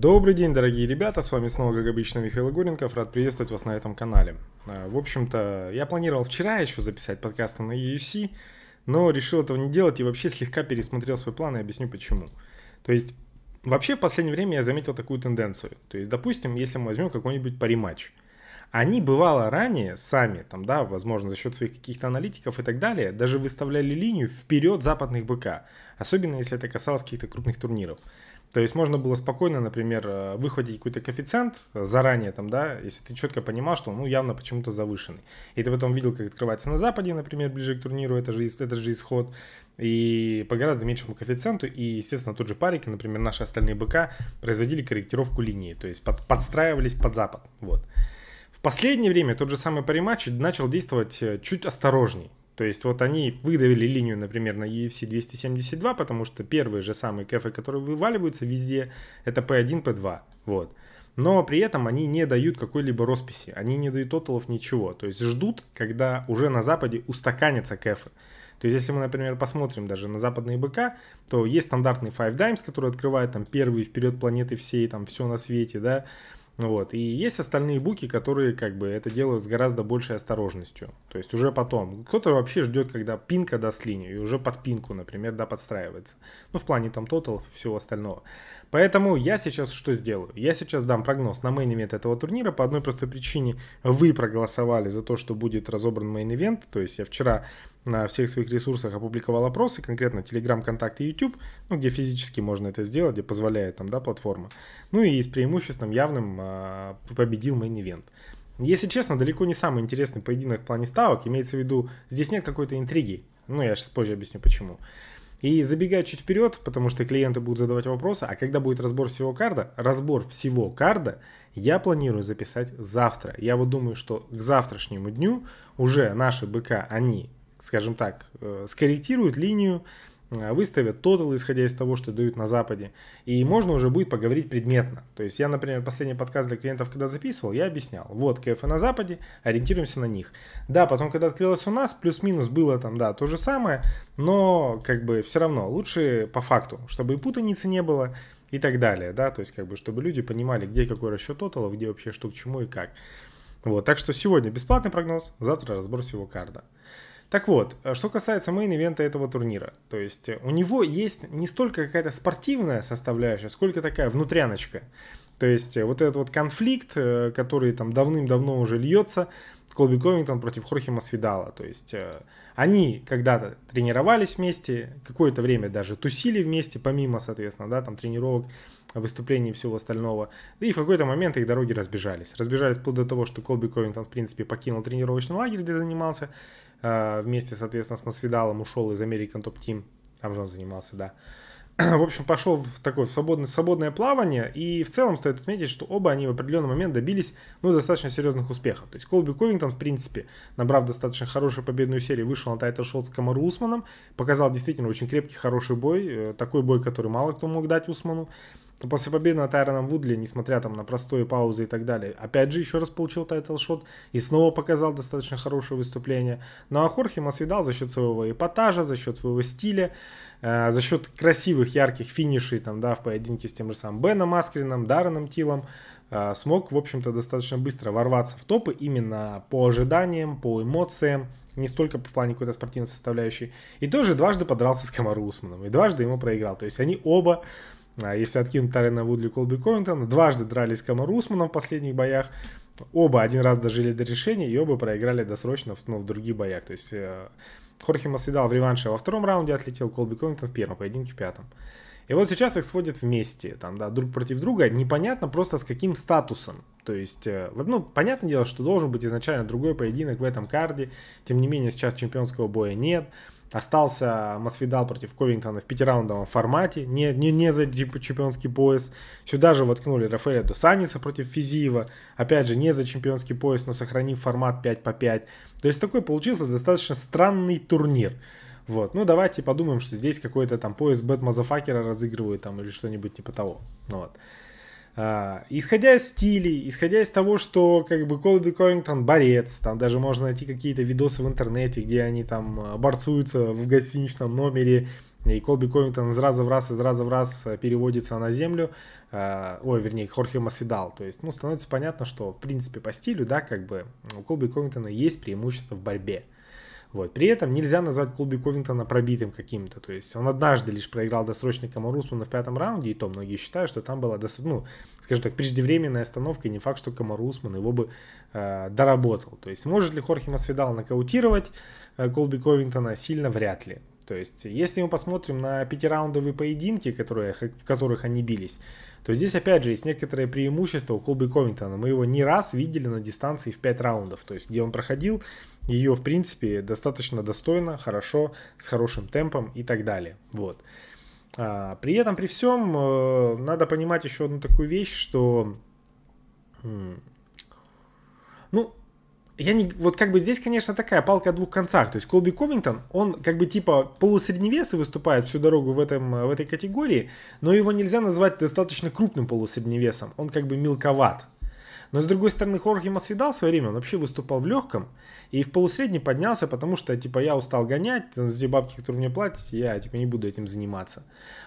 Добрый день, дорогие ребята, с вами снова, как обычно, Михаил Егоренков, рад приветствовать вас на этом канале. А, в общем-то, я планировал вчера еще записать подкасты на UFC, но решил этого не делать и вообще слегка пересмотрел свой план и объясню почему. То есть, вообще в последнее время я заметил такую тенденцию. То есть, допустим, если мы возьмем какой-нибудь париматч, они бывало ранее сами, там, да, возможно, за счет своих каких-то аналитиков и так далее, даже выставляли линию вперед западных БК, особенно если это касалось каких-то крупных турниров. То есть можно было спокойно, например, э, выхватить какой-то коэффициент заранее, там, да, если ты четко понимал, что он ну, явно почему-то завышенный. И ты потом видел, как открывается на Западе, например, ближе к турниру, это же, это же исход, и по гораздо меньшему коэффициенту, и, естественно, тот же парик, например, наши остальные БК производили корректировку линии, то есть под, подстраивались под Запад, вот. В последнее время тот же самый париматч начал действовать э, чуть осторожней. То есть вот они выдавили линию, например, на EFC 272, потому что первые же самые кэфы, которые вываливаются везде, это P1, P2. Вот. Но при этом они не дают какой-либо росписи, они не дают тоталов ничего. То есть ждут, когда уже на Западе устаканятся кэфы. То есть, если мы, например, посмотрим даже на западные БК, то есть стандартный Five Dimes, который открывает там первые вперед планеты всей, там все на свете, да, вот. И есть остальные буки, которые как бы это делают с гораздо большей осторожностью. То есть уже потом. Кто-то вообще ждет, когда пинка даст линию, и уже под пинку, например, да, подстраивается. Ну, в плане там тоталов и всего остального. Поэтому я сейчас что сделаю? Я сейчас дам прогноз на мейн-ивент этого турнира по одной простой причине. Вы проголосовали за то, что будет разобран мейн-ивент. То есть я вчера на всех своих ресурсах опубликовал опросы, конкретно Telegram, Контакт и YouTube, ну, где физически можно это сделать, где позволяет там, да, платформа. Ну и с преимуществом явным а, победил мейн-ивент. Если честно, далеко не самый интересный поединок в плане ставок. Имеется в виду, здесь нет какой-то интриги. Ну, я сейчас позже объясню, почему. И забегая чуть вперед, потому что клиенты будут задавать вопросы, а когда будет разбор всего карда, разбор всего карда я планирую записать завтра. Я вот думаю, что к завтрашнему дню уже наши БК, они, скажем так, э, скорректируют линию, Э, выставят тотал, исходя из того, что дают на Западе. И можно уже будет поговорить предметно. То есть я, например, последний подкаст для клиентов, когда записывал, я объяснял. Вот КФ на Западе, ориентируемся на них. Да, потом, когда открылось у нас, плюс-минус было там, да, то же самое, но как бы все равно лучше по факту, чтобы и путаницы не было, и так далее, да, то есть как бы, чтобы люди понимали, где какой расчет тоталов, где вообще что к чему и как. Вот, так что сегодня бесплатный прогноз, завтра разбор всего карда. Так вот, э, что касается мейн-ивента этого турнира, то есть э, у него есть не столько какая-то спортивная составляющая, сколько такая внутряночка. То есть э, вот этот вот конфликт, э, который там давным-давно уже льется, Колби Ковингтон против Хорхе Масвидала. То есть э, они когда-то тренировались вместе, какое-то время даже тусили вместе, помимо, соответственно, да, там тренировок, выступлений и всего остального. И в какой-то момент их дороги разбежались. Разбежались вплоть до того, что Колби Ковингтон, в принципе, покинул тренировочный лагерь, где занимался, вместе, соответственно, с Масвидалом ушел из American Top Team, там же он занимался, да. в общем, пошел в такое свободное, свободное плавание, и в целом стоит отметить, что оба они в определенный момент добились, ну, достаточно серьезных успехов. То есть Колби Ковингтон, в принципе, набрав достаточно хорошую победную серию, вышел на тайтл шот с Камару Усманом, показал действительно очень крепкий, хороший бой, э, такой бой, который мало кто мог дать Усману. Но ну, после победы над Тайроном Вудли, несмотря там на простые паузы и так далее, опять же еще раз получил шот и снова показал достаточно хорошее выступление. Ну а Хорхе Масвидал за счет своего эпатажа, за счет своего стиля, э, за счет красивых, ярких финишей там, да, в поединке с тем же самым Беном Аскрином, Дарреном Тилом, э, смог, в общем-то, достаточно быстро ворваться в топы именно по ожиданиям, по эмоциям, не столько по плане какой-то спортивной составляющей. И тоже дважды подрался с Камару Усманом, и дважды ему проиграл. То есть они оба а если откинуть Тарена Вудли и Колби Ковингтона, дважды дрались Камару Усмана в последних боях. Оба один раз дожили до решения и оба проиграли досрочно в, ну, в других боях. То есть э, Хорхе Масвидал в реванше во втором раунде отлетел, Колби Ковингтон в первом поединке в пятом. И вот сейчас их сводят вместе, там, да, друг против друга, непонятно просто с каким статусом. То есть, э, ну, понятное дело, что должен быть изначально другой поединок в этом карде. Тем не менее, сейчас чемпионского боя нет. Остался Масвидал против Ковингтона в пятираундовом формате, не, не, не за чемпионский пояс. Сюда же воткнули Рафаэля Дусаниса против Физиева. Опять же, не за чемпионский пояс, но сохранив формат 5 по 5. То есть такой получился достаточно странный турнир. Вот, ну давайте подумаем, что здесь какой-то там пояс Бэт Мазафакера разыгрывают там или что-нибудь типа того. Ну, вот. А, исходя из стилей, исходя из того, что как бы Колби Ковингтон борец, там даже можно найти какие-то видосы в интернете, где они там борцуются в гостиничном номере, и Колби Ковингтон из раза в раз, из раза в раз переводится на землю, а, ой, вернее, Хорхе Масвидал, то есть, ну, становится понятно, что, в принципе, по стилю, да, как бы у Колби Ковингтона есть преимущество в борьбе. Вот. При этом нельзя назвать клубе Ковингтона пробитым каким-то. То есть он однажды лишь проиграл досрочный Комарусману в пятом раунде, и то многие считают, что там была, дос... ну, скажем так, преждевременная остановка, и не факт, что Комарусман его бы э, доработал. То есть может ли Хорхе Масвидал нокаутировать э, Колби Ковингтона? Сильно вряд ли. То есть, если мы посмотрим на пятираундовые поединки, которые, в которых они бились, то здесь, опять же, есть некоторое преимущество у Колби Ковингтона. Мы его не раз видели на дистанции в пять раундов, то есть, где он проходил ее, в принципе, достаточно достойно, хорошо, с хорошим темпом и так далее. Вот. А, при этом, при всем, э, надо понимать еще одну такую вещь, что... Ну, я не... Вот как бы здесь, конечно, такая палка о двух концах. То есть Колби Ковингтон, он как бы типа полусредневес и выступает всю дорогу в, этом, э, в этой категории, но его нельзя назвать достаточно крупным полусредневесом. Он как бы мелковат. Но с другой стороны, Хорхе Масвидал в свое время, он вообще выступал в легком и в полусредний поднялся, потому что, типа, я устал гонять, там, где бабки, которые мне платят, я, типа, не буду этим заниматься.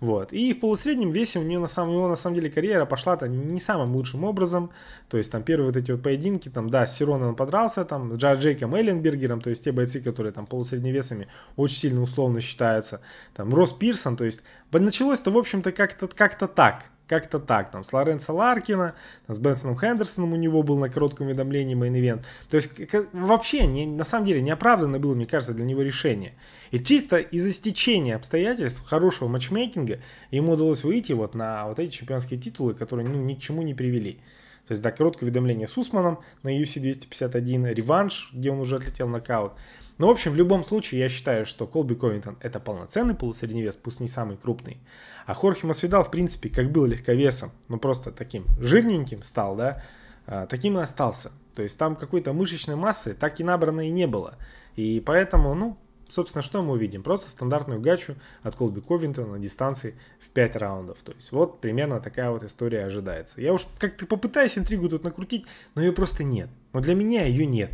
Вот. И в полусреднем весе у него, на самом, его, на самом деле, карьера пошла-то не самым лучшим образом. То есть, там, первые вот эти вот поединки, там, да, с Сироном он подрался, там, с Джейком Элленбергером, то есть, те бойцы, которые, там, полусредними весами очень сильно условно считаются. Там, Рос Пирсон, то есть, началось-то, в общем-то, как-то как так. Как-то так, там, с Лоренцо Ларкина, с Бенсоном Хендерсоном у него был на коротком уведомлении мейн-ивент. То есть, вообще, не, на самом деле, неоправданно было, мне кажется, для него решение. И чисто из-за стечения обстоятельств, хорошего матчмейкинга, ему удалось выйти вот на вот эти чемпионские титулы, которые, ну, ни к чему не привели. То есть, да, короткое уведомление с Усманом на UFC 251, реванш, где он уже отлетел нокаут. Но, ну, в общем, в любом случае, я считаю, что Колби Ковингтон это полноценный полусредневес, пусть не самый крупный. А Хорхе Масвидал, в принципе, как был легковесом, но ну, просто таким жирненьким стал, да, а, таким и остался. То есть там какой-то мышечной массы так и набрано и не было. И поэтому, ну, Собственно, что мы увидим? Просто стандартную гачу от Колби Ковинтона на дистанции в 5 раундов. То есть вот примерно такая вот история ожидается. Я уж как-то попытаюсь интригу тут накрутить, но ее просто нет. Но для меня ее нет.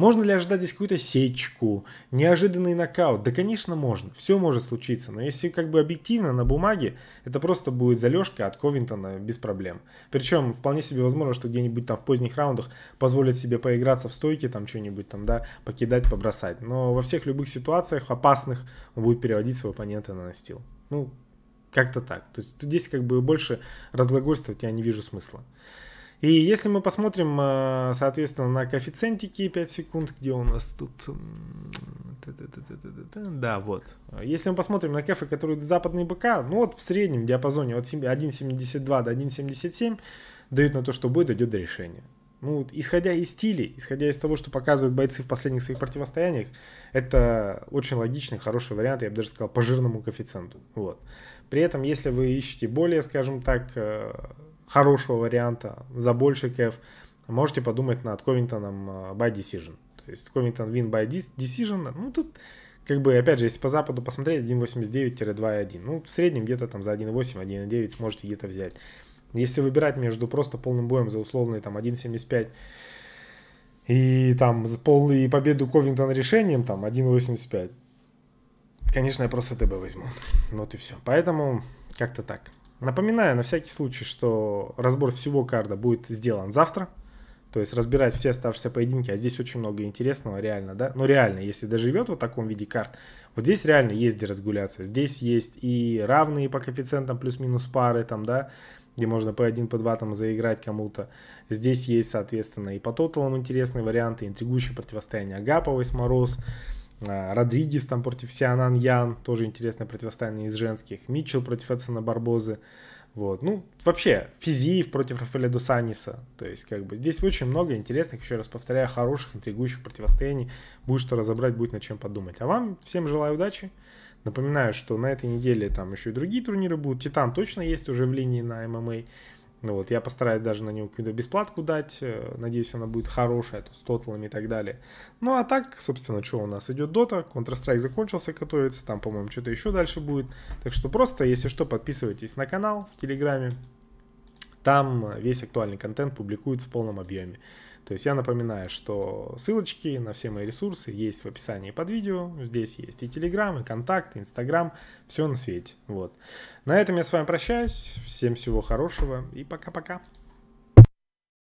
Можно ли ожидать здесь какую-то сечку, неожиданный нокаут? Да, конечно, можно. Все может случиться. Но если как бы объективно, на бумаге, это просто будет залежка от Ковинтона без проблем. Причем вполне себе возможно, что где-нибудь там в поздних раундах позволят себе поиграться в стойке, там что-нибудь там, да, покидать, побросать. Но во всех любых ситуациях опасных он будет переводить своего оппонента на настил. Ну, как-то так. То есть здесь как бы больше разглагольствовать я не вижу смысла. И если мы посмотрим, э, соответственно, на коэффициентики 5 секунд, где у нас тут... Да, вот. Если мы посмотрим на кефы, которые западные БК, ну вот в среднем диапазоне от 1.72 до 1.77 дают на то, что будет, идет до решения. Ну, вот, исходя из стилей, исходя из того, что показывают бойцы в последних своих противостояниях, это очень логичный, хороший вариант, я бы даже сказал, по жирному коэффициенту. Вот. При этом, если вы ищете более, скажем так, э, хорошего варианта за больше кэф, можете подумать над Ковингтоном э, by decision. То есть Ковингтон win by decision, ну тут как бы, опять же, если по западу посмотреть, 1.89-2.1. Ну, в среднем где-то там за 1.8, 1.9 сможете где-то взять. Если выбирать между просто полным боем за условные там 1.75 и там с полной победу Ковингтона решением там 1.85, конечно, я просто ТБ возьму. Вот и все. Поэтому как-то так. Напоминаю на всякий случай, что разбор всего карда будет сделан завтра. То есть разбирать все оставшиеся поединки, а здесь очень много интересного, реально, да? Ну, реально, если доживет вот в таком виде карт, вот здесь реально есть где разгуляться. Здесь есть и равные по коэффициентам плюс-минус пары там, да, где можно по 1, по 2 там заиграть кому-то. Здесь есть, соответственно, и по тоталам интересные варианты, интригующие противостояния противостояние Агапа, Восьмороз, а, Родригес там против Сианан Ян, тоже интересное противостояние из женских. Митчелл против Эдсона Барбозы. Вот. Ну, вообще, Физиев против Рафаэля Дусаниса. То есть, как бы, здесь очень много интересных, еще раз повторяю, хороших, интригующих противостояний. Будет что разобрать, будет над чем подумать. А вам всем желаю удачи. Напоминаю, что на этой неделе там еще и другие турниры будут. Титан точно есть уже в линии на ММА. Ну вот, я постараюсь даже на него какую-то бесплатку дать. Э, надеюсь, она будет хорошая, тут с тотлами и так далее. Ну а так, собственно, что у нас идет дота. Counter-Strike закончился, готовится. Там, по-моему, что-то еще дальше будет. Так что просто, если что, подписывайтесь на канал в Телеграме. Там э, весь актуальный контент публикуется в полном объеме. То есть я напоминаю, что ссылочки на все мои ресурсы есть в описании под видео. Здесь есть и Телеграм, и Контакт, и Инстаграм. Все на свете. Вот. На этом я с вами прощаюсь. Всем всего хорошего и пока-пока.